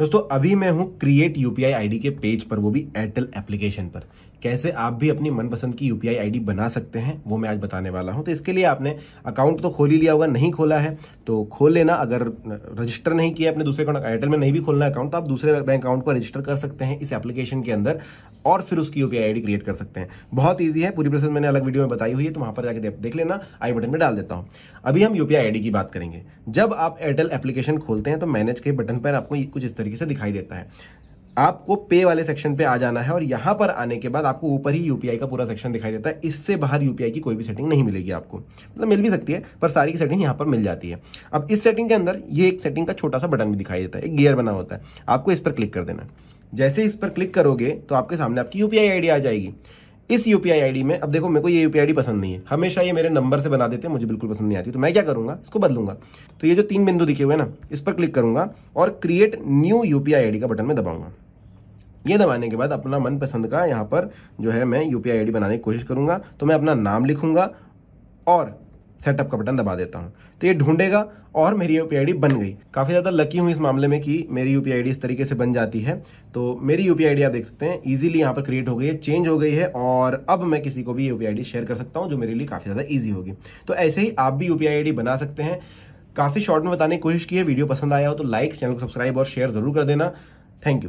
दोस्तों अभी मैं हूं क्रिएट यूपीआई आईडी के पेज पर वो भी एयरटेल एप्लीकेशन पर कैसे आप भी अपनी मनपसंद की यूपीआई आईडी बना सकते हैं वो मैं आज बताने वाला हूं तो इसके लिए आपने अकाउंट तो खोल ही लिया होगा नहीं खोला है तो खोल लेना अगर रजिस्टर नहीं किया अपने दूसरे अकाउंट एयरटेल में नहीं भी खोलना अकाउंट तो आप दूसरे बैंक अकाउंट को रजिस्टर कर सकते हैं इस एप्लीकेशन के अंदर और फिर उसकी यूपीआई आईडी क्रिएट कर सकते हैं बहुत ईजी है पूरी प्रोसेस मैंने अलग वीडियो में बताई हुई है तो वहां पर जाकर देख लेना आई बटन में डाल देता हूँ अभी हम यूपीआई आईडी की बात करेंगे जब आप एयरटेल एप्लीकेशन खोलते हैं तो मैनेज के बटन पर आपको कुछ इस तरीके तरीके से दिखाई देता है आपको पे वाले सेक्शन पे आ जाना है और यहां पर आने के बाद आपको ऊपर ही यूपीआई का पूरा सेक्शन दिखाई देता है इससे बाहर यूपीआई की कोई भी सेटिंग नहीं मिलेगी आपको मतलब मिल भी सकती है पर सारी की सेटिंग यहां पर मिल जाती है अब इस सेटिंग के अंदर ये एक सेटिंग का छोटा सा बटन भी दिखाई देता है एक गियर बना होता है आपको इस पर क्लिक कर देना जैसे इस पर क्लिक करोगे तो आपके सामने आपकी यूपीआई आईडी आ जाएगी इस यूपीआई आईडी में अब देखो मेरे को ये यूपीआई आईडी पसंद नहीं है हमेशा ये मेरे नंबर से बना देते हैं मुझे बिल्कुल पसंद नहीं आती तो मैं क्या करूंगा इसको बदलूंगा तो ये जो तीन बिंदु दिखे हुए ना इस पर क्लिक करूंगा और क्रिएट न्यू यूपीआई आईडी का बटन में दबाऊंगा ये दबाने के बाद अपना मनपसंद का यहाँ पर जो है मैं यूपीआई आईडी बनाने की कोशिश करूंगा तो मैं अपना नाम लिखूंगा और सेटअप का बटन दबा देता हूँ तो ये ढूंढेगा और मेरी यू पी बन गई काफ़ी ज़्यादा लकी हूँ इस मामले में कि मेरी यू पी इस तरीके से बन जाती है तो मेरी यू पी आप देख सकते हैं ईजिली यहाँ पर क्रिएट हो गई है चेंज हो गई है और अब मैं किसी को भी यू पी शेयर कर सकता हूँ जो मेरे लिए काफ़ी ज़्यादा ईजी होगी तो ऐसे ही आप भी यू पी बना सकते हैं काफ़ी शॉर्ट में बताने की कोशिश की है वीडियो पसंद आया हो तो लाइक चैनल को सब्सक्राइब और शेयर ज़रूर कर देना थैंक यू